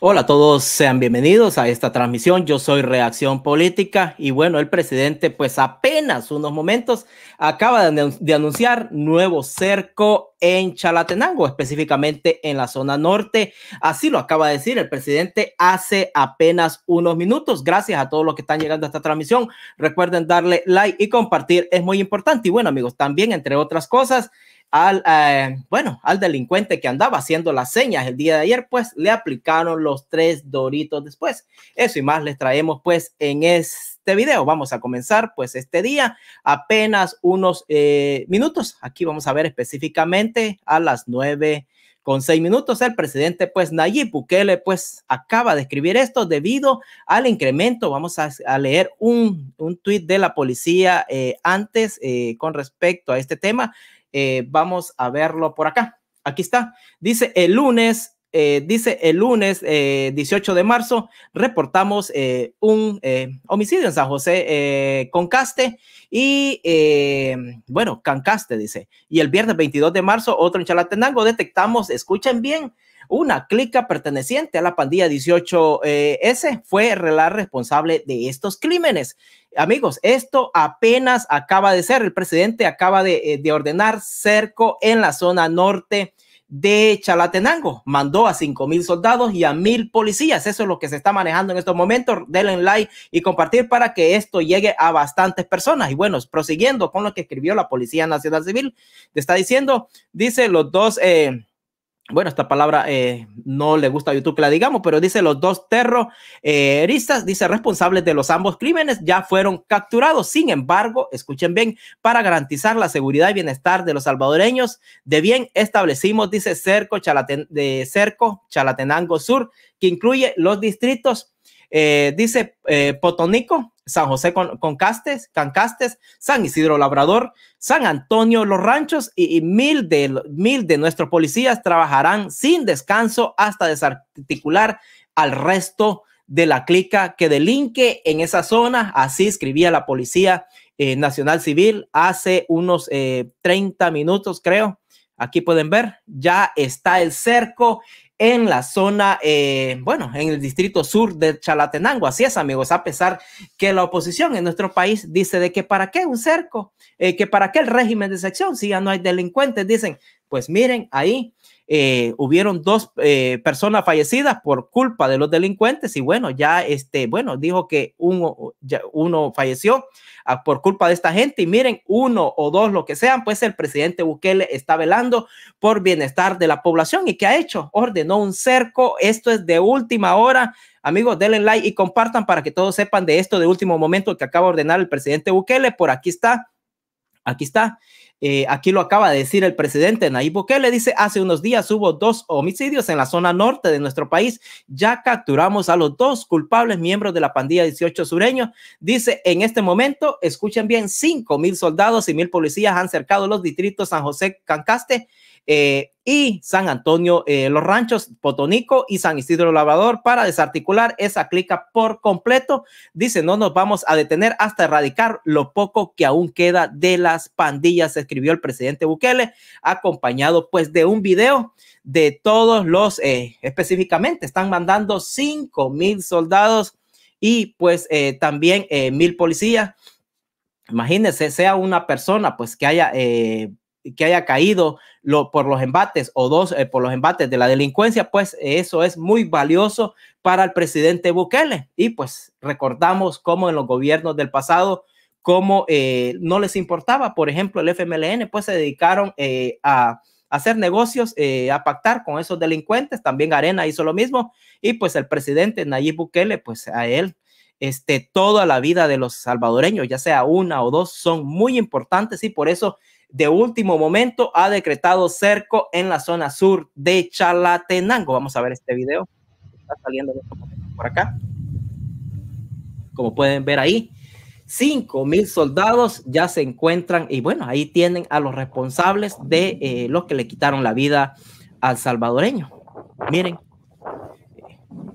Hola a todos, sean bienvenidos a esta transmisión. Yo soy Reacción Política y bueno, el presidente pues apenas unos momentos acaba de, anunciar nuevo cerco en Chalatenango, específicamente en la zona norte. Así lo acaba de decir el presidente hace apenas unos minutos. Gracias a todos los que están llegando a esta transmisión. Recuerden darle like y compartir, es muy importante. Y bueno amigos, también entre otras cosas, al, eh, bueno, al delincuente que andaba haciendo las señas el día de ayer, pues le aplicaron los tres doritos después. Eso y más les traemos pues en este video. Vamos a comenzar pues este día, apenas unos eh, minutos. Aquí vamos a ver específicamente a las nueve con seis minutos. El presidente, pues Nayib Bukele, pues acaba de escribir esto debido al incremento. Vamos a, leer un, un tuit de la policía eh, antes con respecto a este tema. Eh, vamos a verlo por acá. Aquí está. Dice el lunes. Eh, dice el lunes 18 eh, de marzo, reportamos un homicidio en San José con Caste y, bueno, Cancaste dice. Y el viernes 22 de marzo, otro en Chalatenango, detectamos, escuchen bien, una clica perteneciente a la pandilla 18S fue la responsable de estos crímenes. Amigos, esto apenas acaba de ser. El presidente acaba eh, de, ordenar cerco en la zona norte de Chalatenango. Mandó a cinco mil soldados y a mil policías. Eso es lo que se está manejando en estos momentos. Denle like y compartir para que esto llegue a bastantes personas. Y bueno, prosiguiendo con lo que escribió la Policía Nacional Civil, te está diciendo, dice los dos. Eh, bueno, esta palabra eh, no le gusta a YouTube que la digamos, pero dice los dos terroristas, dice responsables de los ambos crímenes, ya fueron capturados. Sin embargo, escuchen bien, para garantizar la seguridad y bienestar de los salvadoreños, de bien establecimos, dice Cerco, Cerco Chalatenango Sur, que incluye los distritos, eh, dice eh, Potonico, San José con, Castes, Cancastes, San Isidro Labrador, San Antonio Los Ranchos y, mil, de, de nuestros policías trabajarán sin descanso hasta desarticular al resto de la clica que delinque en esa zona. Así escribía la Policía eh, Nacional Civil hace unos 30 eh, minutos, creo. Aquí pueden ver, ya está el cerco en la zona, eh, bueno, en el distrito sur de Chalatenango. Así es, amigos, a pesar que la oposición en nuestro país dice de que para qué un cerco, eh, que para qué el régimen de sección si ya no hay delincuentes, dicen, pues miren, ahí eh, hubieron dos eh, personas fallecidas por culpa de los delincuentes y bueno, ya este, bueno, dijo que uno, uno falleció ah, por culpa de esta gente y miren, uno o dos, lo que sean, pues el presidente Bukele está velando por bienestar de la población y que ha hecho, ordenó un cerco, esto es de última hora. Amigos, denle like y compartan para que todos sepan de esto de último momento que acaba de ordenar el presidente Bukele. Por aquí está, aquí está. Eh, aquí lo acaba de decir el presidente Nayib le dice, hace unos días hubo dos homicidios en la zona norte de nuestro país, ya capturamos a los dos culpables miembros de la pandilla 18 sureño, dice, en este momento, escuchen bien, cinco mil soldados y mil policías han cercado los distritos San José Cancaste eh, y San Antonio, eh, los ranchos Potonico y San Isidro Lavador para desarticular esa clica por completo. Dice, no nos vamos a detener hasta erradicar lo poco que aún queda de las pandillas, escribió el presidente Bukele, acompañado pues de un video de todos los, eh, específicamente, están mandando 5 mil soldados y pues también mil policías. Imagínense, sea una persona pues que haya que haya caído por los embates o dos eh, por los embates de la delincuencia, pues eso es muy valioso para el presidente Bukele. Y pues recordamos cómo en los gobiernos del pasado, cómo eh, no les importaba, por ejemplo, el FMLN, pues se dedicaron eh, a hacer negocios, a pactar con esos delincuentes. También Arena hizo lo mismo. Y pues el presidente Nayib Bukele, pues a él este, toda la vida de los salvadoreños, ya sea una o dos, son muy importantes y por eso de último momento ha decretado cerco en la zona sur de Chalatenango. Vamos a ver este video. Está saliendo este por acá. Como pueden ver ahí, 5 mil soldados ya se encuentran y bueno, ahí tienen a los responsables de eh, los que le quitaron la vida al salvadoreño. Miren,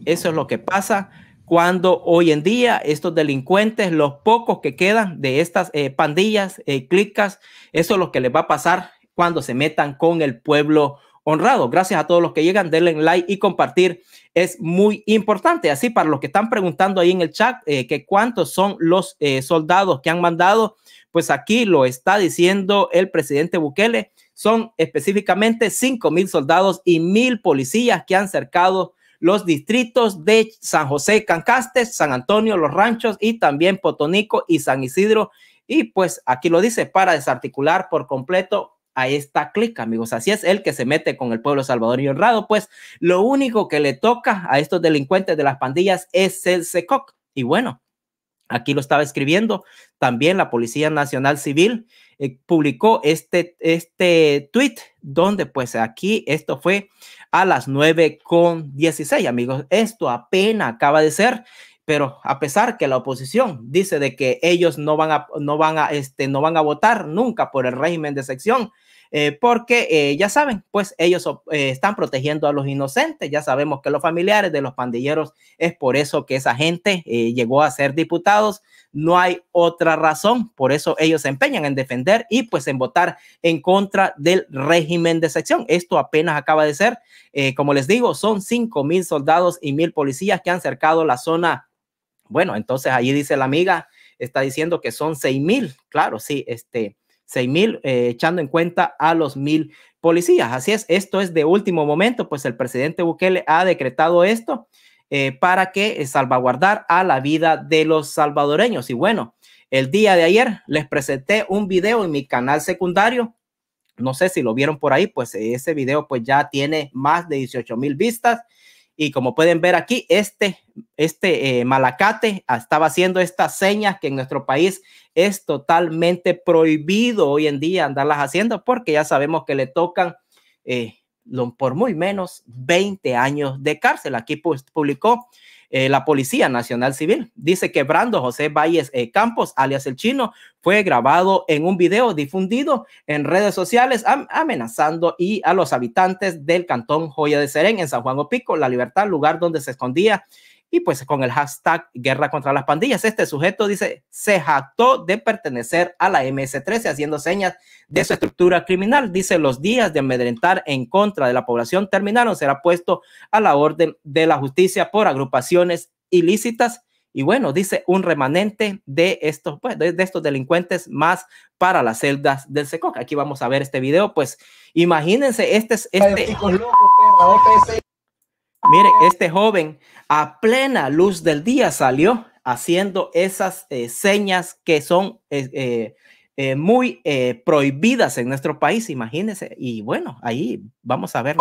eso es lo que pasa cuando hoy en día estos delincuentes, los pocos que quedan de estas eh, pandillas, eh, clicas, eso es lo que les va a pasar cuando se metan con el pueblo honrado. Gracias a todos los que llegan, denle like y compartir es muy importante. Así, para los que están preguntando ahí en el chat, eh, que cuántos son los soldados que han mandado, pues aquí lo está diciendo el presidente Bukele. Son específicamente 5 mil soldados y mil policías que han cercado los distritos de San José Cancastes, San Antonio, Los Ranchos y también Potonico y San Isidro. Y pues aquí lo dice, para desarticular por completo a esta clica, amigos. Así es el que se mete con el pueblo salvador y honrado, pues lo único que le toca a estos delincuentes de las pandillas es el SECOC. Y bueno, Aquí lo estaba escribiendo. También la Policía Nacional Civil eh, publicó este, este tweet donde pues aquí esto fue a las 9 con 16, amigos. Esto apenas acaba de ser pero a pesar que la oposición dice de que ellos no van a no van a este no van a votar nunca por el régimen de sección, eh, porque eh, ya saben, pues ellos eh, están protegiendo a los inocentes, ya sabemos que los familiares de los pandilleros es por eso que esa gente llegó a ser diputados, no hay otra razón, por eso ellos se empeñan en defender y pues en votar en contra del régimen de sección. Esto apenas acaba de ser, como les digo, son cinco mil soldados y mil policías que han cercado la zona. Bueno, entonces ahí dice la amiga, está diciendo que son seis mil, claro, sí, este 6.000, mil eh, echando en cuenta a los mil policías. Así es, esto es de último momento, pues el presidente Bukele ha decretado esto eh, para que eh, salvaguardar a la vida de los salvadoreños. Y bueno, el día de ayer les presenté un video en mi canal secundario. No sé si lo vieron por ahí, pues ese video pues ya tiene más de 18 mil vistas. Y como pueden ver aquí, este, este eh, malacate ah, estaba haciendo estas señas que en nuestro país es totalmente prohibido hoy en día andarlas haciendo porque ya sabemos que le tocan eh, por muy menos 20 años de cárcel. Aquí pues, publicó eh, la Policía Nacional Civil dice que Brando José Valles eh, Campos, alias el chino, fue grabado en un video difundido en redes sociales amenazando y a los habitantes del cantón Joya de Serén en San Juan Opico, La Libertad, lugar donde se escondía y pues con el hashtag guerra contra las pandillas. Este sujeto dice, se jactó de pertenecer a la MS-13 haciendo señas de su estructura criminal. Dice, los días de amedrentar en contra de la población terminaron, será puesto a la orden de la justicia por agrupaciones ilícitas. Y bueno, dice un remanente de estos, pues, de, estos delincuentes más para las celdas del SECOC. Aquí vamos a ver este video, pues imagínense, este es este Mire, este joven a plena luz del día salió haciendo esas eh, señas que son eh, eh, muy prohibidas en nuestro país, imagínense. Y bueno, ahí vamos a ver.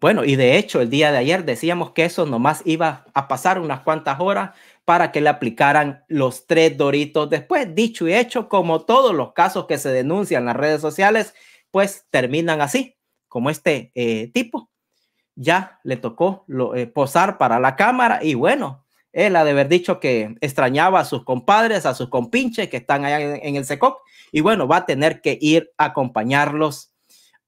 Bueno, y de hecho el día de ayer decíamos que eso nomás iba a pasar unas cuantas horas para que le aplicaran los tres doritos después. Dicho y hecho, como todos los casos que se denuncian en las redes sociales, pues terminan así, como este eh, tipo. Ya le tocó eh, posar para la cámara y bueno, él ha de haber dicho que extrañaba a sus compadres, a sus compinches que están allá en, el SECOC y bueno, va a tener que ir a acompañarlos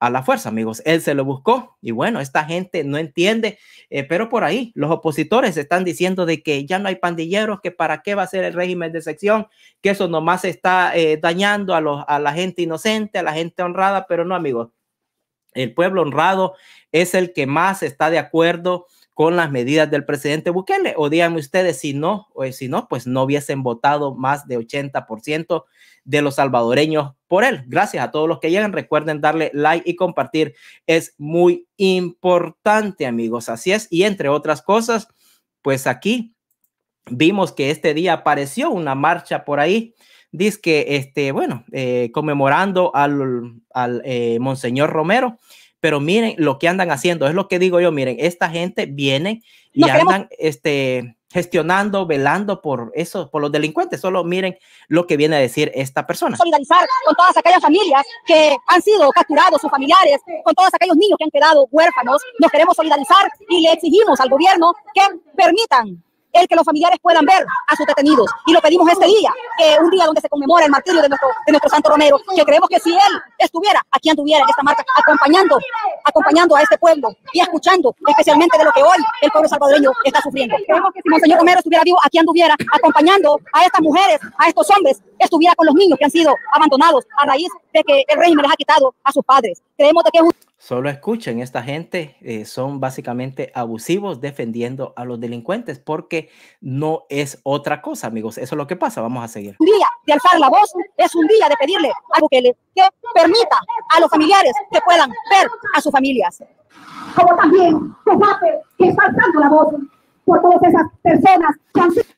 a la fuerza, amigos. Él se lo buscó y bueno, esta gente no entiende, eh, pero por ahí los opositores están diciendo de que ya no hay pandilleros, que para qué va a ser el régimen de sección, que eso nomás está eh, dañando a, los, a la gente inocente, a la gente honrada, pero no, amigos. El pueblo honrado es el que más está de acuerdo con las medidas del presidente Bukele. O díganme ustedes si no, o si no, pues no hubiesen votado más de 80% de los salvadoreños por él. Gracias a todos los que llegan. Recuerden darle like y compartir. Es muy importante, amigos. Así es. Y entre otras cosas, pues aquí vimos que este día apareció una marcha por ahí. Dice que, este, bueno, eh, conmemorando al, al eh, Monseñor Romero pero miren lo que andan haciendo, es lo que digo yo, miren, esta gente viene y andan este gestionando, velando por eso, por los delincuentes. Solo miren lo que viene a decir esta persona. Solidarizar con todas aquellas familias que han sido capturados, sus familiares, con todos aquellos niños que han quedado huérfanos. Nos queremos solidarizar y le exigimos al gobierno que permitan el que los familiares puedan ver a sus detenidos. Y lo pedimos este día, un día donde se conmemora el martirio de nuestro, Santo Romero, que creemos que si él estuviera, aquí anduviera en esta marca, acompañando, acompañando a este pueblo y escuchando especialmente de lo que hoy el pueblo salvadoreño está sufriendo. Creemos que si Monseñor Romero estuviera vivo, aquí anduviera acompañando a estas mujeres, a estos hombres, estuviera con los niños que han sido abandonados a raíz de que el régimen les ha quitado a sus padres. Creemos de que es Solo escuchen, esta gente eh, son básicamente abusivos defendiendo a los delincuentes porque no es otra cosa, amigos. Eso es lo que pasa. Vamos a seguir. Un día de alzar la voz es un día de pedirle algo que, le, permita a los familiares que puedan ver a sus familias. Como también combate que está alzando la voz por todas esas personas.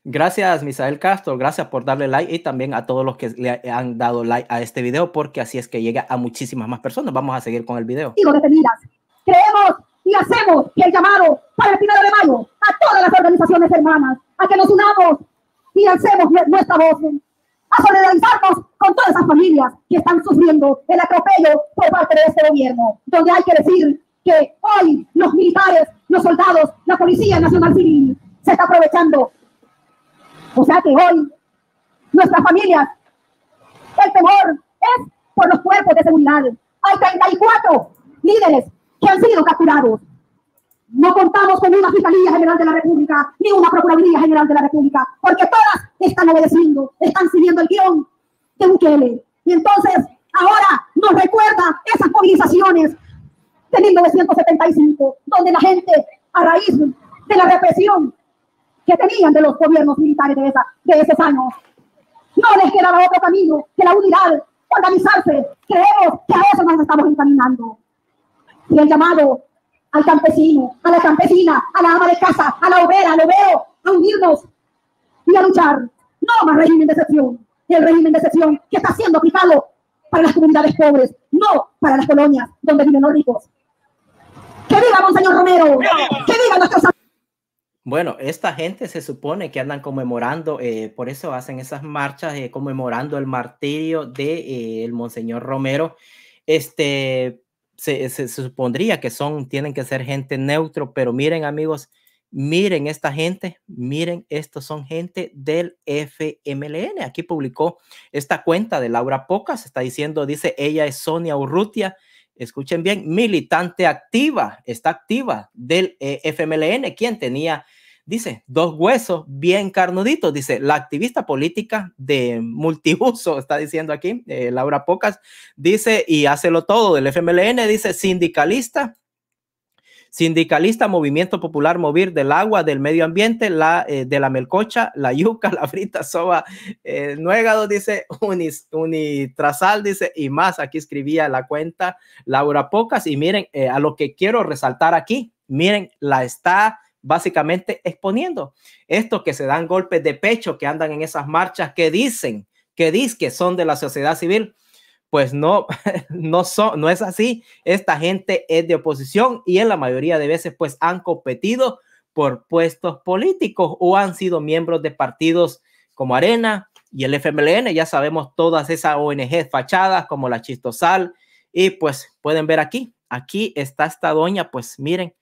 Gracias, Misael Castro. Gracias por darle like y también a todos los que le han dado like a este video, porque así es que llega a muchísimas más personas. Vamos a seguir con el video. Y detenidas. Creemos y hacemos el llamado para el primero de mayo a todas las organizaciones hermanas a que nos unamos y alcemos nuestra voz, a solidarizarnos con todas esas familias que están sufriendo el atropello por parte de este gobierno, donde hay que decir que hoy los militares los soldados, la Policía Nacional Civil se está aprovechando. O sea que hoy nuestras familias, el temor es por los cuerpos de seguridad. Hay 34 líderes que han sido capturados. No contamos con una Fiscalía General de la República ni una Procuraduría General de la República, porque todas están obedeciendo, están siguiendo el guión de Bukele. Y entonces ahora nos recuerda esas movilizaciones de 1975, donde la gente, a raíz de la represión que tenían de los gobiernos militares de, esa, de esos años, no les quedaba otro camino que la unidad, organizarse. Creemos que a eso nos estamos encaminando. Y el llamado al campesino, a la campesina, a la ama de casa, a la obrera, al obrero, a unirnos y a luchar. No más régimen de excepción. El régimen de excepción que está siendo aplicado para las comunidades pobres, no para las colonias donde viven los ricos bueno, esta gente se supone que andan conmemorando, eh, por eso hacen esas marchas eh, conmemorando el martirio de eh, monseñor Romero. Este se, se, supondría que son, tienen que ser gente neutro, pero miren amigos, miren esta gente, miren, estos son gente del FMLN. Aquí publicó esta cuenta de Laura Pocas, está diciendo, dice, ella es Sonia Urrutia, escuchen bien, militante activa, está activa del eh, FMLN, quien tenía, dice, dos huesos bien carnuditos, dice, la activista política de multiuso, está diciendo aquí, eh, Laura Pocas, dice, y lo todo del FMLN, dice, sindicalista Sindicalista, Movimiento Popular, Movir, del agua, del medio ambiente, la, eh, de la melcocha, la yuca, la frita, soba, eh, nuegado, dice, unis, unitrasal, dice, y más. Aquí escribía la cuenta Laura Pocas. Y miren, eh, a lo que quiero resaltar aquí, miren, la está básicamente exponiendo. Estos que se dan golpes de pecho, que andan en esas marchas, que dicen, que dicen que son de la sociedad civil, pues no, no, no es así. Esta gente es de oposición y en la mayoría de veces pues han competido por puestos políticos o han sido miembros de partidos como Arena y el FMLN. Ya sabemos todas esas ONG fachadas como la Chistosal y pues pueden ver aquí, aquí está esta doña, pues miren,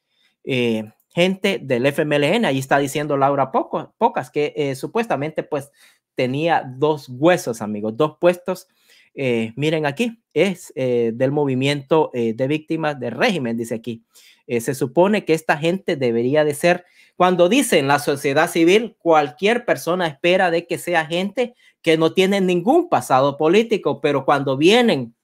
eh, gente del FMLN, ahí está diciendo Laura Poco, Pocas que eh, supuestamente pues tenía dos huesos, amigos, dos puestos eh, miren aquí, es eh, del movimiento eh, de víctimas del régimen, dice aquí. se supone que esta gente debería de ser, cuando dicen la sociedad civil, cualquier persona espera de que sea gente que no tiene ningún pasado político, pero cuando vienen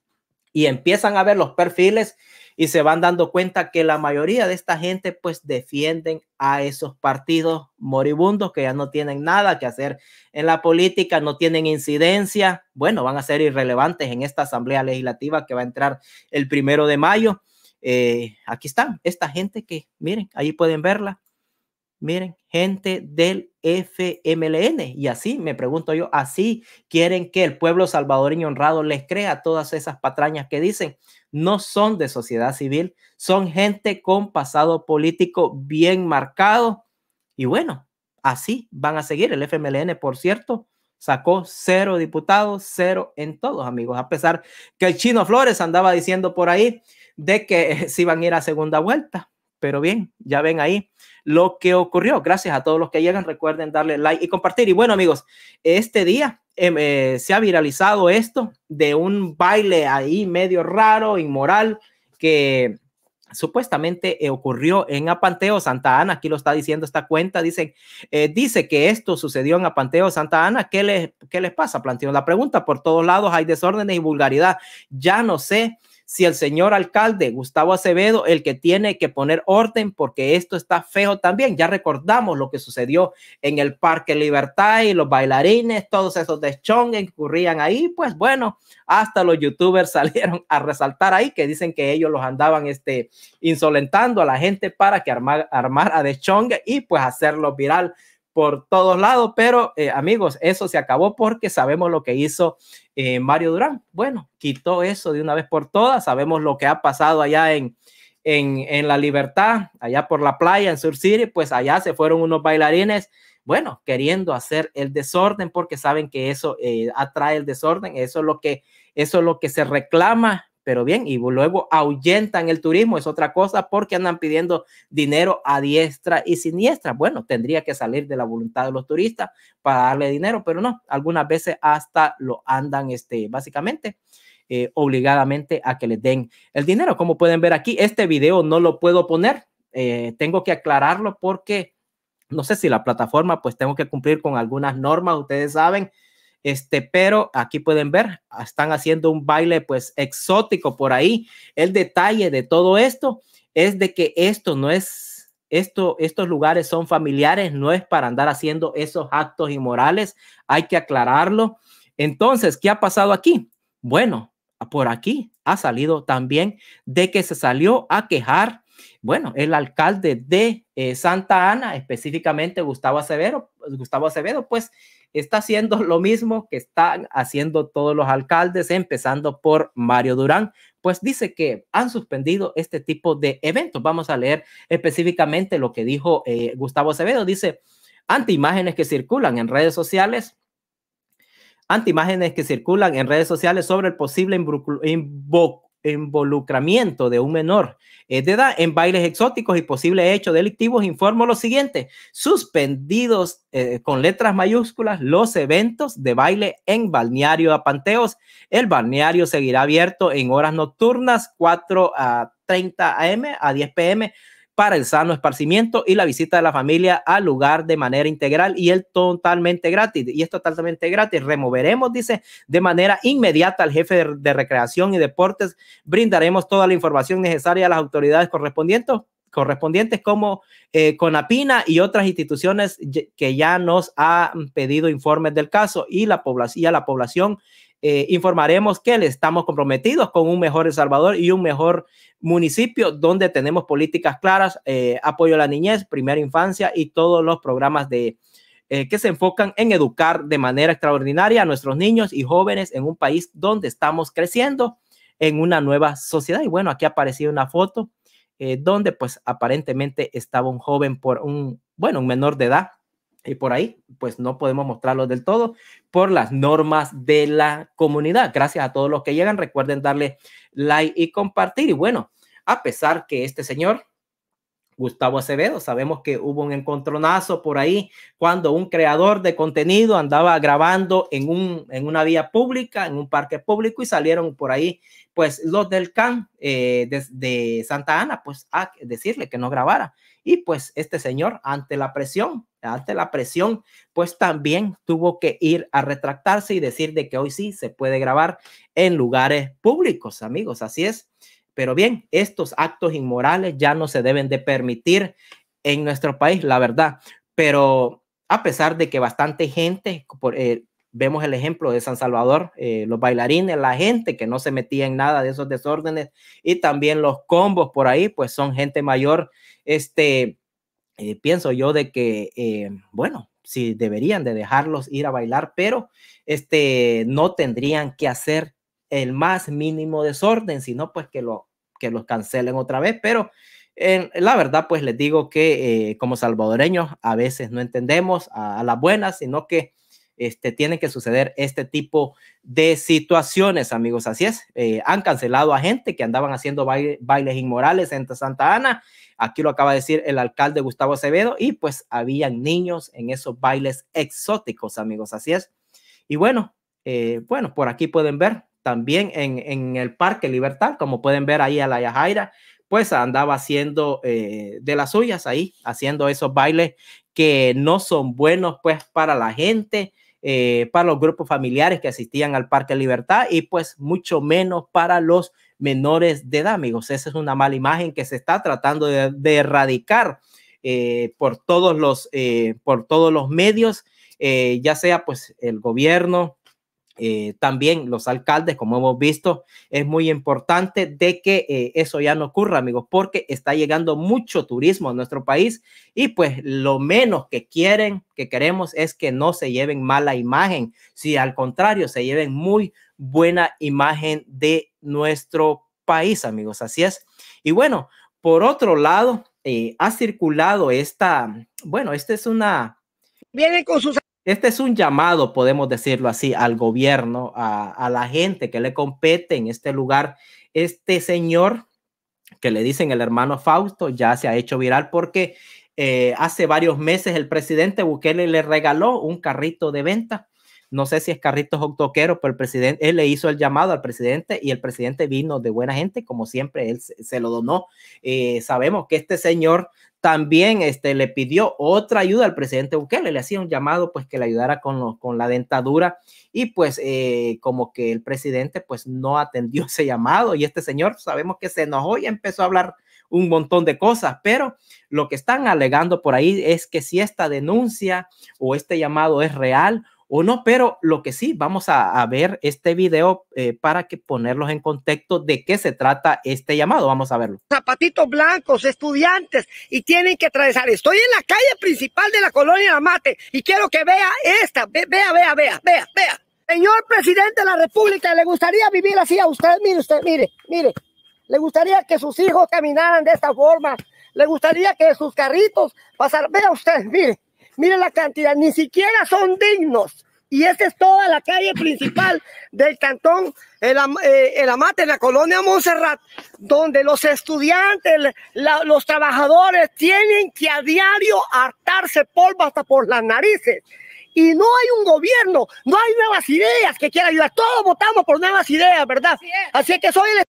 y empiezan a ver los perfiles y se van dando cuenta que la mayoría de esta gente pues defienden a esos partidos moribundos que ya no tienen nada que hacer en la política, no tienen incidencia, bueno, van a ser irrelevantes en esta asamblea legislativa que va a entrar el primero de mayo. Eh, aquí están, esta gente que, miren, ahí pueden verla, miren, gente del FMLN. Y así, me pregunto yo, así quieren que el pueblo salvadoreño honrado les crea todas esas patrañas que dicen. No son de sociedad civil, son gente con pasado político bien marcado. Y bueno, así van a seguir. El FMLN, por cierto, sacó cero diputados, cero en todos, amigos, a pesar que el chino Flores andaba diciendo por ahí de que se iban a ir a segunda vuelta. Pero bien, ya ven ahí lo que ocurrió. Gracias a todos los que llegan. Recuerden darle like y compartir. Y bueno, amigos, este día em, eh, se ha viralizado esto de un baile ahí medio raro, inmoral, que supuestamente eh, ocurrió en Apanteo Santa Ana. Aquí lo está diciendo esta cuenta. Dice, eh, dice que esto sucedió en Apanteo Santa Ana. ¿Qué les, qué les pasa? Planteó la pregunta. Por todos lados hay desórdenes y vulgaridad. Ya no sé si el señor alcalde Gustavo Acevedo, el que tiene que poner orden, porque esto está feo también. Ya recordamos lo que sucedió en el Parque Libertad y los bailarines, todos esos deschongues que ocurrían ahí, pues bueno, hasta los youtubers salieron a resaltar ahí que dicen que ellos los andaban este, insolentando a la gente para que armar, armar a y pues hacerlo viral por todos lados, pero eh, amigos, eso se acabó porque sabemos lo que hizo eh, Mario Durán. Bueno, quitó eso de una vez por todas, sabemos lo que ha pasado allá en, en, La Libertad, allá por la playa, en Sur City, pues allá se fueron unos bailarines, bueno, queriendo hacer el desorden porque saben que eso eh, atrae el desorden, eso es lo que, eso es lo que se reclama pero bien, y luego ahuyentan el turismo, es otra cosa, porque andan pidiendo dinero a diestra y siniestra. Bueno, tendría que salir de la voluntad de los turistas para darle dinero, pero no, algunas veces hasta lo andan, este, básicamente. Eh, obligadamente a que les den el dinero. Como pueden ver aquí, este video no lo puedo poner. Eh, tengo que aclararlo porque no sé si la plataforma, pues tengo que cumplir con algunas normas, ustedes saben, este, pero aquí pueden ver, ah, están haciendo un baile pues exótico por ahí. El detalle de todo esto es de que esto no es esto, estos lugares son familiares, no es para andar haciendo esos actos inmorales, hay que aclararlo. Entonces, ¿qué ha pasado aquí? Bueno, por aquí ha salido también de que se salió a quejar bueno, el alcalde de eh, Santa Ana, específicamente Gustavo Acevedo, pues, Gustavo Acevedo, pues está haciendo lo mismo que están haciendo todos los alcaldes, empezando por Mario Durán, pues dice que han suspendido este tipo de eventos. Vamos a leer específicamente lo que dijo eh, Gustavo Acevedo. Dice, ante imágenes que circulan en redes sociales, ante imágenes que circulan en redes sociales sobre el posible invoco involucramiento de un menor eh, de edad en bailes exóticos y posible hechos delictivos, informo lo siguiente, suspendidos eh, con letras mayúsculas los eventos de baile en balneario a Panteos. El balneario seguirá abierto en horas nocturnas 4 a 30 am a 10 pm para el sano esparcimiento y la visita de la familia al lugar de manera integral y es totalmente gratis. Y es totalmente gratis. Removeremos, dice, de manera inmediata al jefe de, recreación y deportes. Brindaremos toda la información necesaria a las autoridades correspondientes correspondientes como eh, Conapina y otras instituciones que ya nos han pedido informes del caso y la y a la población eh, informaremos que le estamos comprometidos con un mejor El Salvador y un mejor municipio donde tenemos políticas claras, eh, apoyo a la niñez, primera infancia y todos los programas de, eh, que se enfocan en educar de manera extraordinaria a nuestros niños y jóvenes en un país donde estamos creciendo en una nueva sociedad. Y bueno, aquí ha aparecido una foto donde pues aparentemente estaba un joven por un, bueno, un menor de edad y eh, por ahí, pues no podemos mostrarlo del todo por las normas de la comunidad. Gracias a todos los que llegan. Recuerden darle like y compartir. Y bueno, a pesar que este señor, Gustavo Acevedo, sabemos que hubo un encontronazo por ahí cuando un creador de contenido andaba grabando en, un, en una vía pública, en un parque público y salieron por ahí pues los del CAN eh, de, Santa Ana, pues a decirle que no grabara. Y pues este señor, ante la presión, ante la presión, pues también tuvo que ir a retractarse y decir de que hoy sí se puede grabar en lugares públicos, amigos, así es. Pero bien, estos actos inmorales ya no se deben de permitir en nuestro país, la verdad. Pero a pesar de que bastante gente por, eh, Vemos el ejemplo de San Salvador, eh, los bailarines, la gente que no se metía en nada de esos desórdenes y también los combos por ahí, pues son gente mayor. Este, eh, pienso yo de que, eh, bueno, si sí, deberían de dejarlos ir a bailar, pero este, no tendrían que hacer el más mínimo desorden, sino pues que, lo, que los cancelen otra vez. Pero la verdad, pues les digo que como salvadoreños a veces no entendemos a, a, las buenas, sino que este, tienen que suceder este tipo de situaciones, amigos. Así es, eh, han cancelado a gente que andaban haciendo bailes inmorales en Santa Ana. Aquí lo acaba de decir el alcalde Gustavo Acevedo y pues habían niños en esos bailes exóticos, amigos. Así es. Y bueno, eh, bueno, por aquí pueden ver también en, el Parque Libertad, como pueden ver ahí a la Yajaira, pues andaba haciendo eh, de las suyas ahí, haciendo esos bailes que no son buenos pues para la gente, eh, para los grupos familiares que asistían al Parque Libertad y pues mucho menos para los menores de edad, amigos. Esa es una mala imagen que se está tratando de, erradicar eh, por, todos los, eh, por todos los medios, ya sea pues el gobierno, eh, también los alcaldes, como hemos visto, es muy importante de que eh, eso ya no ocurra, amigos, porque está llegando mucho turismo a nuestro país y pues lo menos que quieren, que queremos es que no se lleven mala imagen, si al contrario se lleven muy buena imagen de nuestro país, amigos, así es. Y bueno, por otro lado, eh, ha circulado esta, bueno, esta es una... viene con sus este es un llamado, podemos decirlo así, al gobierno, a, la gente que le compete en este lugar. Este señor que le dicen el hermano Fausto ya se ha hecho viral porque eh, hace varios meses el presidente Bukele le regaló un carrito de venta no sé si es Carritos Octoquero, pero el presidente, él le hizo el llamado al presidente y el presidente vino de buena gente, como siempre, él se, lo donó. Eh, sabemos que este señor también este, le pidió otra ayuda al presidente Bukele, le hacía un llamado pues que le ayudara con, la dentadura y pues eh, como que el presidente pues no atendió ese llamado y este señor sabemos que se enojó y empezó a hablar un montón de cosas, pero lo que están alegando por ahí es que si esta denuncia o este llamado es real o no, pero lo que sí, vamos a, ver este video eh, para que ponerlos en contexto de qué se trata este llamado. Vamos a verlo. Zapatitos blancos, estudiantes, y tienen que atravesar. Estoy en la calle principal de la colonia La Mate y quiero que vea esta. vea, vea, vea, vea, vea. Señor presidente de la República, ¿le gustaría vivir así a usted? Mire, usted, mire, mire. ¿Le gustaría que sus hijos caminaran de esta forma? ¿Le gustaría que sus carritos pasaran? Vea usted, mire. Miren la cantidad, ni siquiera son dignos. Y esta es toda la calle principal del cantón El, eh, Amate, la colonia Montserrat, donde los estudiantes, los trabajadores tienen que a diario hartarse polvo hasta por las narices. Y no hay un gobierno, no hay nuevas ideas que quiera ayudar. Todos votamos por nuevas ideas, ¿verdad? Así que soy el...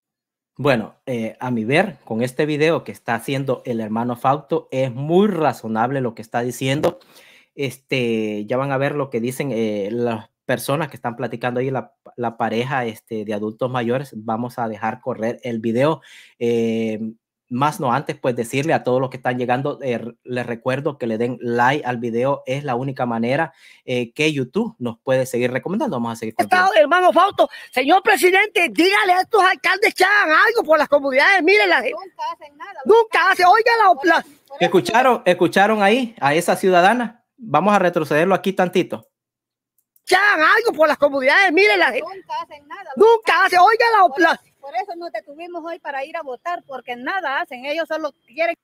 Bueno, eh, a mi ver, con este video que está haciendo el hermano Fausto, es muy razonable lo que está diciendo. Este, ya van a ver lo que dicen eh, las personas que están platicando ahí, la, pareja este, de adultos mayores. Vamos a dejar correr el video. Eh, más no antes, pues decirle a todos los que están llegando, eh, les recuerdo que le den like al video, es la única manera eh, que YouTube nos puede seguir recomendando. Vamos a seguir. Estado, hermano Fausto, señor presidente, dígale a estos alcaldes que hagan algo por las comunidades, miren la gente. Nunca hacen nada. Nunca oiga la... ¿Escucharon, ¿Escucharon ahí a esa ciudadana? Vamos a retrocederlo aquí tantito que hagan algo por las comunidades, miren la gente. Nunca hacen nada. Nunca oiga la... la por eso nos detuvimos hoy para ir a votar, porque nada hacen, ellos solo quieren.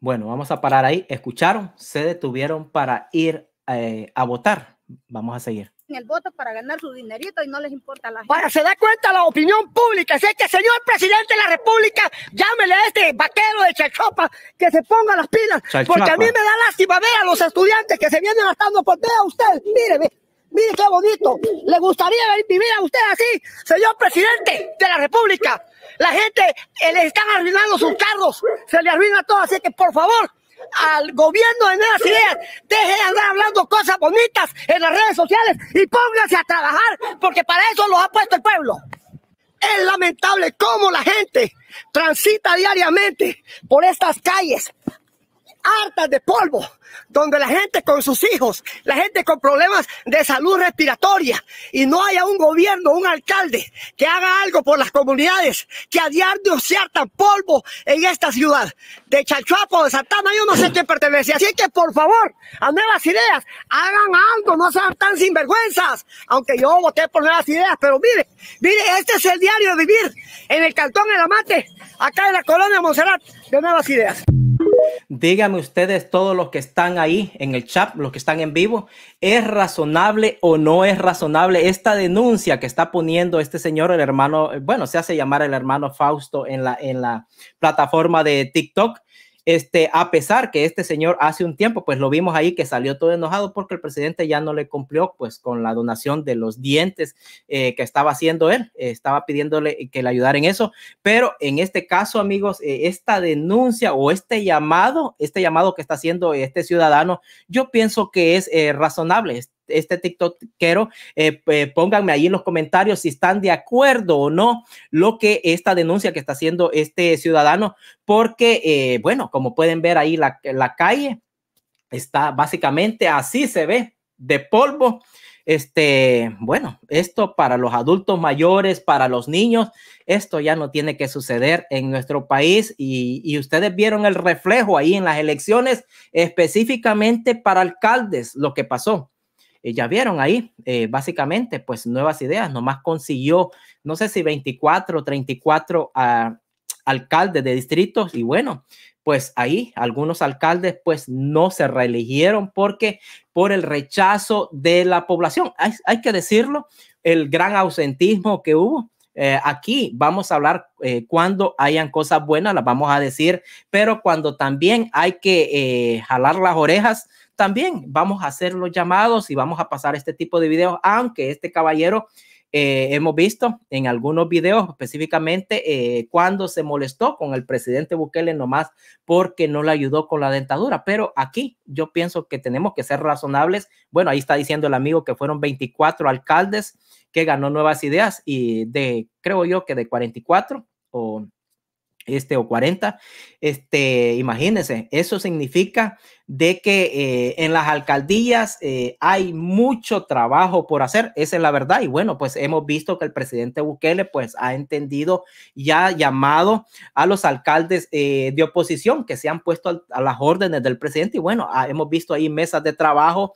Bueno, vamos a parar ahí. ¿Escucharon? Se detuvieron para ir eh, a votar. Vamos a seguir. En el voto para ganar su dinerito y no les importa la gente. Para se da cuenta la opinión pública, es que señor presidente de la República, llámele a este vaquero de Chachopa que se ponga las pilas, porque a mí me da lástima ver a los estudiantes que se vienen gastando por vea usted, mire, Mire qué bonito. ¿Le gustaría vivir a usted así, señor presidente de la República? La gente eh, le están arruinando sus carros, se le arruina todo, así que por favor, al gobierno de nuevas ideas, deje de andar hablando cosas bonitas en las redes sociales y pónganse a trabajar, porque para eso los ha puesto el pueblo. Es lamentable cómo la gente transita diariamente por estas calles hartas de polvo, donde la gente con sus hijos, la gente con problemas de salud respiratoria, y no haya un gobierno, un alcalde que haga algo por las comunidades que a diario se hartan polvo en esta ciudad, de Chalchuapo, de Santana, yo no sé quién pertenece. Así que, por favor, a nuevas ideas, hagan algo, no sean tan sinvergüenzas, aunque yo voté por nuevas ideas, pero mire, mire, este es el diario de vivir en el Cantón El Amate, acá en la colonia Monserrat, de nuevas ideas díganme ustedes, todos los que están ahí en el chat, los que están en vivo, ¿es razonable o no es razonable esta denuncia que está poniendo este señor, el hermano, bueno, se hace llamar el hermano Fausto en la, en la plataforma de TikTok? este, a pesar que este señor hace un tiempo, pues lo vimos ahí que salió todo enojado porque el presidente ya no le cumplió pues con la donación de los dientes eh, que estaba haciendo él, estaba pidiéndole que le ayudara en eso, pero en este caso, amigos, eh, esta denuncia o este llamado, este llamado que está haciendo este ciudadano, yo pienso que es eh, razonable, este TikTokero, quiero eh, pónganme ahí en los comentarios si están de acuerdo o no lo que esta denuncia que está haciendo este ciudadano, porque, eh, bueno, como pueden ver ahí la, calle está básicamente así se ve de polvo. Este, bueno, esto para los adultos mayores, para los niños, esto ya no tiene que suceder en nuestro país y, ustedes vieron el reflejo ahí en las elecciones, específicamente para alcaldes, lo que pasó. Eh, ya vieron ahí, eh, básicamente, pues nuevas ideas, nomás consiguió, no sé si 24, 34 ah, alcaldes de distritos y bueno, pues ahí algunos alcaldes pues no se reeligieron porque por el rechazo de la población, hay, que decirlo, el gran ausentismo que hubo. Eh, aquí vamos a hablar cuando hayan cosas buenas, las vamos a decir, pero cuando también hay que jalar las orejas, también vamos a hacer los llamados y vamos a pasar este tipo de videos, aunque este caballero eh, hemos visto en algunos videos específicamente eh, cuando se molestó con el presidente Bukele nomás porque no le ayudó con la dentadura. Pero aquí yo pienso que tenemos que ser razonables. Bueno, ahí está diciendo el amigo que fueron 24 alcaldes que ganó nuevas ideas y de, creo yo que de 44 o este o 40, este, imagínense, eso significa de que eh, en las alcaldías eh, hay mucho trabajo por hacer, esa es la verdad. Y bueno, pues hemos visto que el presidente Bukele pues ha entendido y ha llamado a los alcaldes eh, de oposición que se han puesto a, las órdenes del presidente. Y bueno, hemos visto ahí mesas de trabajo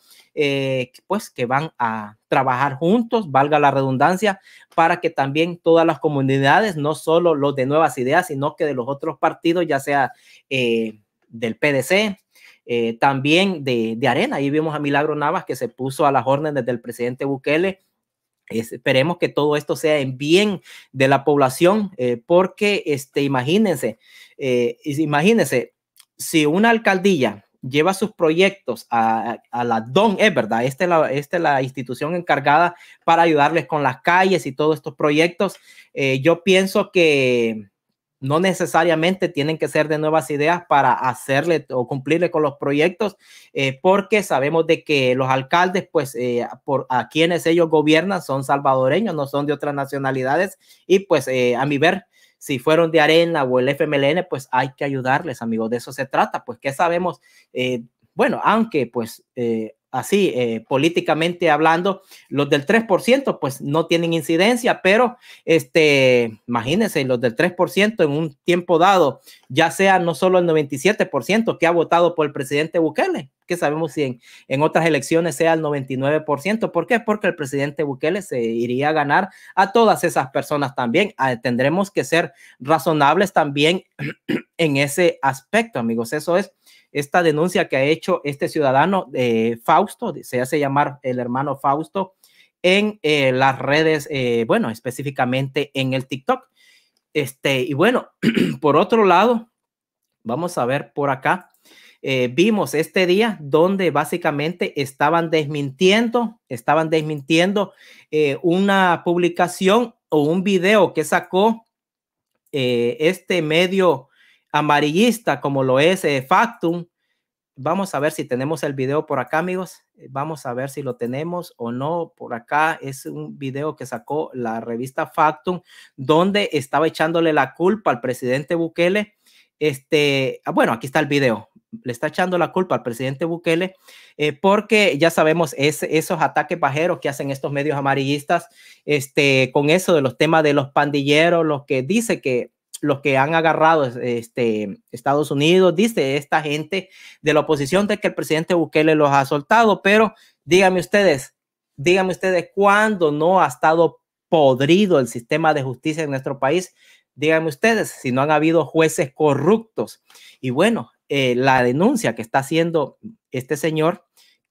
pues que van a trabajar juntos, valga la redundancia, para que también todas las comunidades, no solo los de Nuevas Ideas, sino que de los otros partidos, ya sea del PDC, eh, también de, arena. Ahí vimos a Milagro Navas que se puso a las órdenes del presidente Bukele. Esperemos que todo esto sea en bien de la población, eh, porque este, imagínense, eh, imagínense, si una alcaldía lleva sus proyectos a, la DON, es verdad, esta esta es la institución encargada para ayudarles con las calles y todos estos proyectos, yo pienso que no necesariamente tienen que ser de nuevas ideas para hacerle o cumplirle con los proyectos, eh, porque sabemos de que los alcaldes, pues, eh, por a quienes ellos gobiernan son salvadoreños, no son de otras nacionalidades, y pues, eh, a mi ver, si fueron de Arena o el FMLN, pues hay que ayudarles, amigos, de eso se trata, pues, ¿qué sabemos? bueno, aunque pues así eh, políticamente hablando, los del 3% pues no tienen incidencia, pero este, imagínense, los del 3% en un tiempo dado, ya sea no solo el 97% que ha votado por el presidente Bukele, que sabemos si en, otras elecciones sea el 99%, ¿por qué? Porque el presidente Bukele se iría a ganar a todas esas personas también. Ah, tendremos que ser razonables también en ese aspecto, amigos, eso es esta denuncia que ha hecho este ciudadano, eh, Fausto, se hace llamar el hermano Fausto, en eh, las redes, eh, bueno, específicamente en el TikTok. Este, y bueno, por otro lado, vamos a ver por acá. vimos este día donde básicamente estaban desmintiendo, estaban desmintiendo una publicación o un video que sacó este medio amarillista como lo es eh, Factum. Vamos a ver si tenemos el video por acá, amigos. Vamos a ver si lo tenemos o no. Por acá es un video que sacó la revista Factum, donde estaba echándole la culpa al presidente Bukele. Este, ah, bueno, aquí está el video. Le está echando la culpa al presidente Bukele eh, porque ya sabemos esos ataques bajeros que hacen estos medios amarillistas este, con eso de los temas de los pandilleros, los que dice que los que han agarrado este, Estados Unidos, dice esta gente de la oposición de que el presidente Bukele los ha soltado, pero díganme ustedes, díganme ustedes cuándo no ha estado podrido el sistema de justicia en nuestro país, díganme ustedes si no han habido jueces corruptos. Y bueno, eh, la denuncia que está haciendo este señor,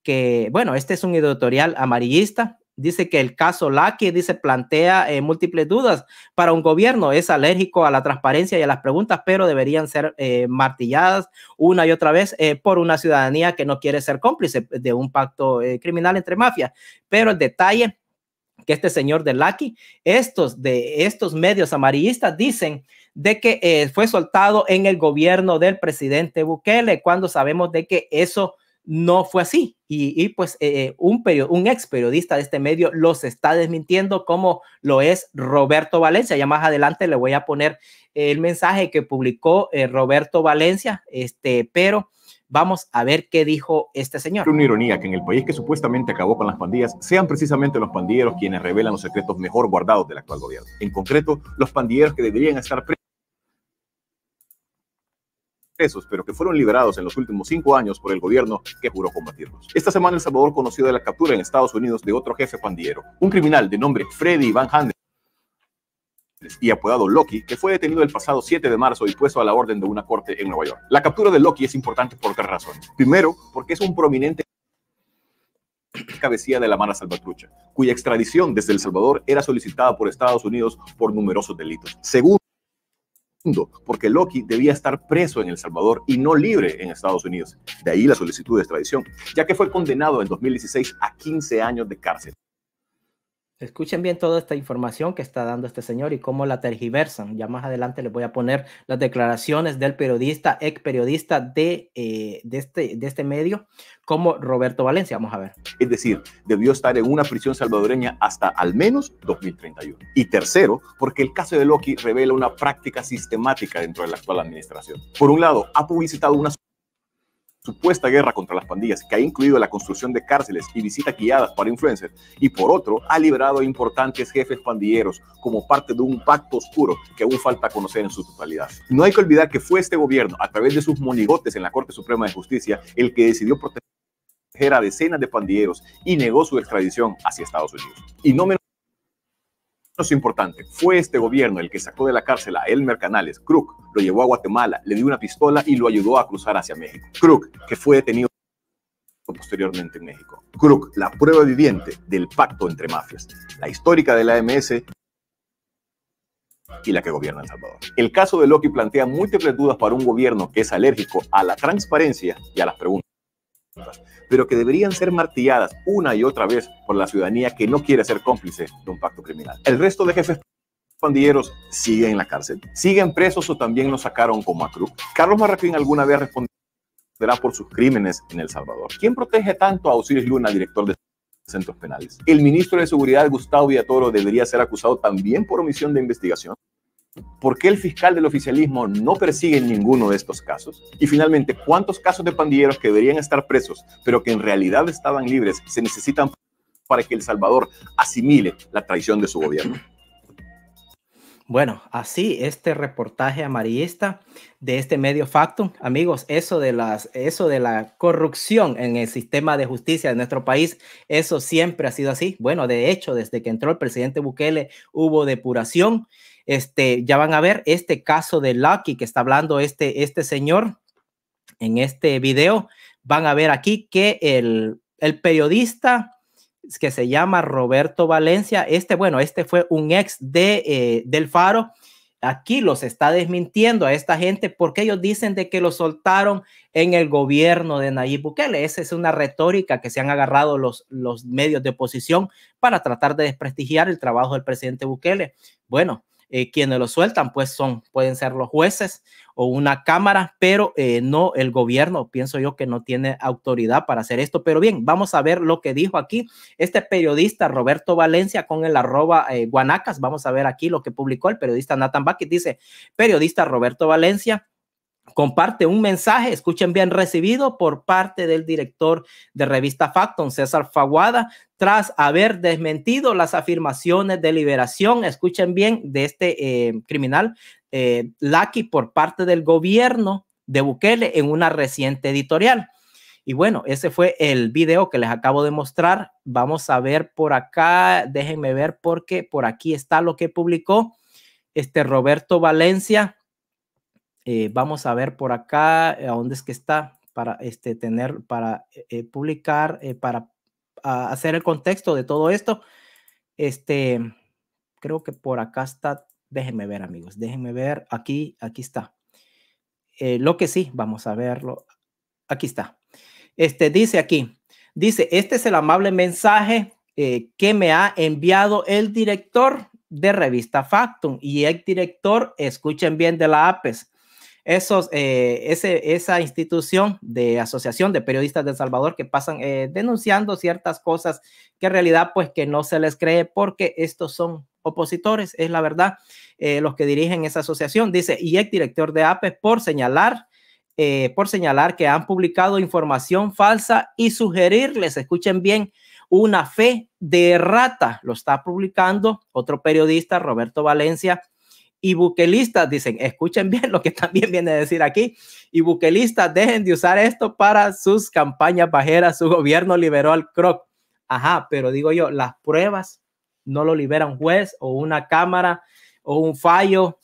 que bueno, este es un editorial amarillista, Dice que el caso Laki dice, plantea eh, múltiples dudas para un gobierno. Es alérgico a la transparencia y a las preguntas, pero deberían ser eh, martilladas una y otra vez eh, por una ciudadanía que no quiere ser cómplice de un pacto criminal entre mafias. Pero el detalle que este señor de Laki, estos de estos medios amarillistas dicen de que fue soltado en el gobierno del presidente Bukele, cuando sabemos de que eso no fue así. Y, pues eh, un, un ex periodista de este medio los está desmintiendo como lo es Roberto Valencia. Ya más adelante le voy a poner el mensaje que publicó eh, Roberto Valencia, este, pero vamos a ver qué dijo este señor. Una ironía que en el país que supuestamente acabó con las pandillas sean precisamente los pandilleros quienes revelan los secretos mejor guardados del actual gobierno. En concreto, los pandilleros que deberían estar presos, pero que fueron liberados en los últimos cinco años por el gobierno que juró combatirlos. Esta semana El Salvador conoció de la captura en Estados Unidos de otro jefe pandillero, un criminal de nombre Freddy Van Handel y apodado Loki, que fue detenido el pasado 7 de marzo y puesto a la orden de una corte en Nueva York. La captura de Loki es importante por tres razones. Primero, porque es un prominente cabecilla de la mara salvatrucha, cuya extradición desde El Salvador era solicitada por Estados Unidos por numerosos delitos. Segundo, porque Loki debía estar preso en El Salvador y no libre en Estados Unidos. De ahí la solicitud de extradición, ya que fue condenado en 2016 a 15 años de cárcel. Escuchen bien toda esta información que está dando este señor y cómo la tergiversan. Ya más adelante les voy a poner las declaraciones del periodista, ex periodista de, eh, de, este, de este medio, como Roberto Valencia. Vamos a ver. Es decir, debió estar en una prisión salvadoreña hasta al menos 2031. Y tercero, porque el caso de Loki revela una práctica sistemática dentro de la actual administración. Por un lado, ha publicitado unas supuesta guerra contra las pandillas, que ha incluido la construcción de cárceles y visitas guiadas para influencers, y por otro, ha liberado a importantes jefes pandilleros como parte de un pacto oscuro que aún falta conocer en su totalidad. No hay que olvidar que fue este gobierno, a través de sus monigotes en la Corte Suprema de Justicia, el que decidió proteger a decenas de pandilleros y negó su extradición hacia Estados Unidos. Y no menos no es importante, fue este gobierno el que sacó de la cárcel a Elmer Canales. Crook lo llevó a Guatemala, le dio una pistola y lo ayudó a cruzar hacia México. Krug, que fue detenido posteriormente en México. Crook, la prueba viviente del pacto entre mafias, la histórica de la AMS y la que gobierna El Salvador. El caso de Loki plantea múltiples dudas para un gobierno que es alérgico a la transparencia y a las preguntas pero que deberían ser martilladas una y otra vez por la ciudadanía que no quiere ser cómplice de un pacto criminal. El resto de jefes pandilleros siguen en la cárcel, siguen presos o también los sacaron como a Cruz. Carlos Marraquín alguna vez responderá por sus crímenes en El Salvador. ¿Quién protege tanto a Osiris Luna, director de centros penales? ¿El ministro de Seguridad, Gustavo Villatoro, debería ser acusado también por omisión de investigación? ¿Por qué el fiscal del oficialismo no persigue ninguno de estos casos? Y finalmente, ¿cuántos casos de pandilleros que deberían estar presos, pero que en realidad estaban libres, se necesitan para que El Salvador asimile la traición de su gobierno? Bueno, así este reportaje amarillista de este medio Factum. amigos, eso de las eso de la corrupción en el sistema de justicia de nuestro país, eso siempre ha sido así. Bueno, de hecho, desde que entró el presidente Bukele hubo depuración este, ya van a ver este caso de Lucky que está hablando este, este señor en este video. Van a ver aquí que el, periodista que se llama Roberto Valencia, este, bueno, este fue un ex de, eh, del Faro, aquí los está desmintiendo a esta gente porque ellos dicen de que lo soltaron en el gobierno de Nayib Bukele. Esa es una retórica que se han agarrado los, los medios de oposición para tratar de desprestigiar el trabajo del presidente Bukele. Bueno, eh, quienes lo sueltan, pues son, pueden ser los jueces o una cámara, pero eh, no el gobierno. Pienso yo que no tiene autoridad para hacer esto. Pero bien, vamos a ver lo que dijo aquí este periodista Roberto Valencia con el arroba eh, Guanacas. Vamos a ver aquí lo que publicó el periodista Nathan Bucket. Dice, periodista Roberto Valencia comparte un mensaje, escuchen bien recibido por parte del director de revista Facton, César Faguada, tras haber desmentido las afirmaciones de liberación, escuchen bien, de este eh, criminal eh, Lucky, por parte del gobierno de Bukele en una reciente editorial. Y bueno, ese fue el video que les acabo de mostrar. Vamos a ver por acá, déjenme ver porque por aquí está lo que publicó este Roberto Valencia eh, vamos a ver por acá eh, a dónde es que está para este, tener, para eh, publicar, para ah, hacer el contexto de todo esto. Este, creo que por acá está, déjenme ver amigos, déjenme ver, aquí, aquí está. lo que sí, vamos a verlo, aquí está. Este, dice aquí, dice, este es el amable mensaje que me ha enviado el director de revista Factum y el director, escuchen bien de la APES, esos, eh, esa institución de asociación de periodistas de El Salvador que pasan eh, denunciando ciertas cosas que en realidad pues que no se les cree porque estos son opositores, es la verdad, eh, los que dirigen esa asociación. Dice, y ex director de APES por señalar por señalar que han publicado información falsa y sugerirles, escuchen bien, una fe de rata. Lo está publicando otro periodista, Roberto Valencia, y buquelistas, dicen, escuchen bien lo que también viene a decir aquí, y buquelistas, dejen de usar esto para sus campañas bajeras. su gobierno liberó al croc. Ajá, pero digo yo, las pruebas no lo libera un juez o una cámara o un fallo.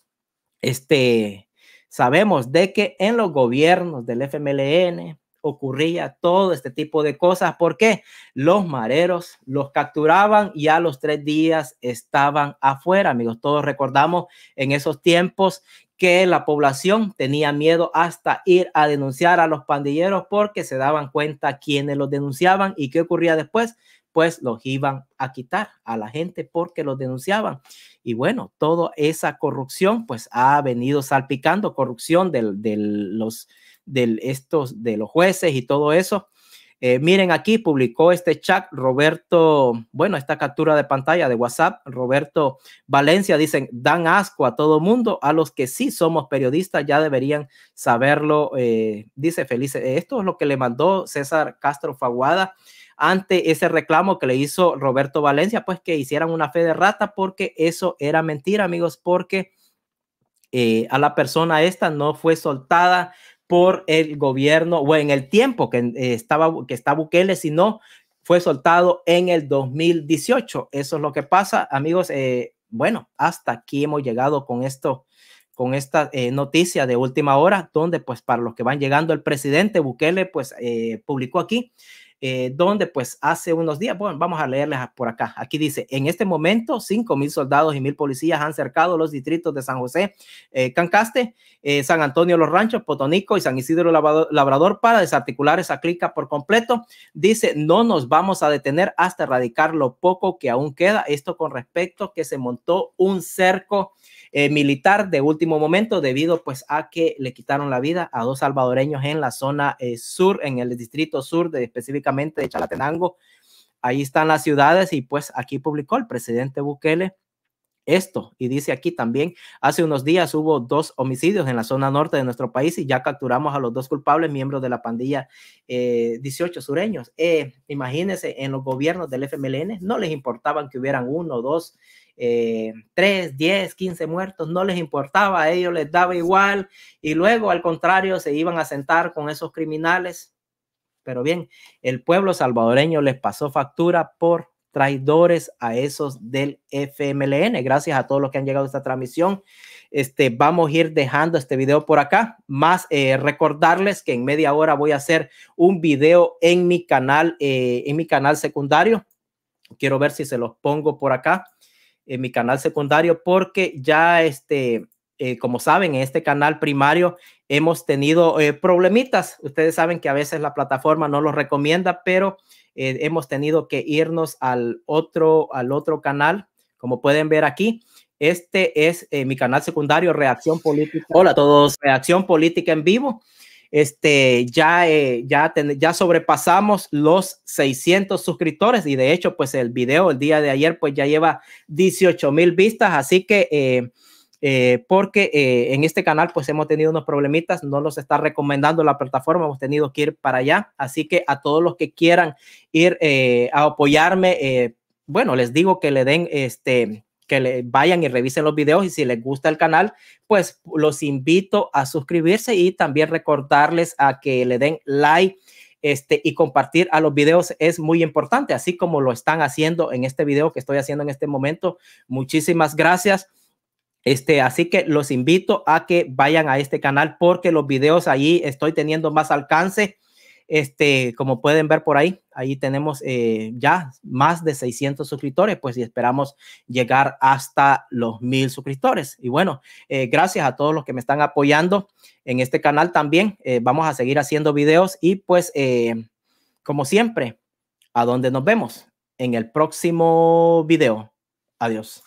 Este, sabemos de que en los gobiernos del FMLN, ocurría todo este tipo de cosas porque los mareros los capturaban y a los tres días estaban afuera, amigos. Todos recordamos en esos tiempos que la población tenía miedo hasta ir a denunciar a los pandilleros porque se daban cuenta quienes los denunciaban y qué ocurría después pues los iban a quitar a la gente porque los denunciaban. Y bueno, toda esa corrupción pues ha venido salpicando, corrupción de, de los de estos de los jueces y todo eso. Eh, miren aquí, publicó este chat Roberto, bueno, esta captura de pantalla de WhatsApp, Roberto Valencia, dicen, dan asco a todo mundo, a los que sí somos periodistas ya deberían saberlo, eh, dice Felice. Eh, esto es lo que le mandó César Castro Faguada ante ese reclamo que le hizo Roberto Valencia, pues que hicieran una fe de rata, porque eso era mentira, amigos, porque... a la persona esta no fue soltada por el gobierno o en el tiempo que eh, estaba que está Bukele, sino fue soltado en el 2018. Eso es lo que pasa, amigos. Eh, bueno, hasta aquí hemos llegado con esto, con esta eh, noticia de última hora, donde pues para los que van llegando, el presidente Bukele pues publicó aquí eh, donde pues hace unos días, bueno, vamos a leerles por acá. Aquí dice, en este momento, 5 mil soldados y mil policías han cercado los distritos de San José, eh, Cancaste, eh, San Antonio Los Ranchos, Potonico y San Isidro Labrador para desarticular esa clica por completo. Dice, no nos vamos a detener hasta erradicar lo poco que aún queda. Esto con respecto que se montó un cerco militar de último momento debido pues a que le quitaron la vida a dos salvadoreños en la zona sur, en el distrito sur de específicamente de Chalatenango. Ahí están las ciudades y pues aquí publicó el presidente Bukele esto. Y dice aquí también, hace unos días hubo dos homicidios en la zona norte de nuestro país y ya capturamos a los dos culpables, miembros de la pandilla 18 eh, sureños. Eh, imagínense, en los gobiernos del FMLN no les importaban que hubieran uno, dos, eh, tres, diez, quince muertos, no les importaba, a ellos les daba igual. Y luego, al contrario, se iban a sentar con esos criminales pero bien, el pueblo salvadoreño les pasó factura por traidores a esos del FMLN. Gracias a todos los que han llegado a esta transmisión. Este, vamos a ir dejando este video por acá. Más eh, recordarles que en media hora voy a hacer un video en mi canal, eh, en mi canal secundario. Quiero ver si se los pongo por acá en mi canal secundario porque ya este eh, como saben, en este canal primario hemos tenido eh, problemitas. Ustedes saben que a veces la plataforma no los recomienda, pero eh, hemos tenido que irnos al otro, al otro canal, como pueden ver aquí. Este es mi canal secundario, Reacción Política. Hola a todos. Reacción Política en vivo. Este, ya, ya, ya sobrepasamos los 600 suscriptores y de hecho, pues el video el día de ayer, pues ya lleva 18 mil vistas. Así que eh, porque eh, en este canal pues hemos tenido unos problemitas, no los está recomendando la plataforma, hemos tenido que ir para allá, así que a todos los que quieran ir eh, a apoyarme, bueno, les digo que le den este que le vayan y revisen los videos y si les gusta el canal, pues los invito a suscribirse y también recordarles a que le den like este, y compartir a los videos es muy importante, así como lo están haciendo en este video que estoy haciendo en este momento. Muchísimas gracias. Este, así que los invito a que vayan a este canal porque los videos ahí estoy teniendo más alcance. Este, como pueden ver por ahí, ahí tenemos eh, ya más de 600 suscriptores, pues y esperamos llegar hasta los mil suscriptores. Y bueno, eh, gracias a todos los que me están apoyando en este canal también. Eh, vamos a seguir haciendo videos y pues, como siempre, a dónde nos vemos en el próximo video. Adiós.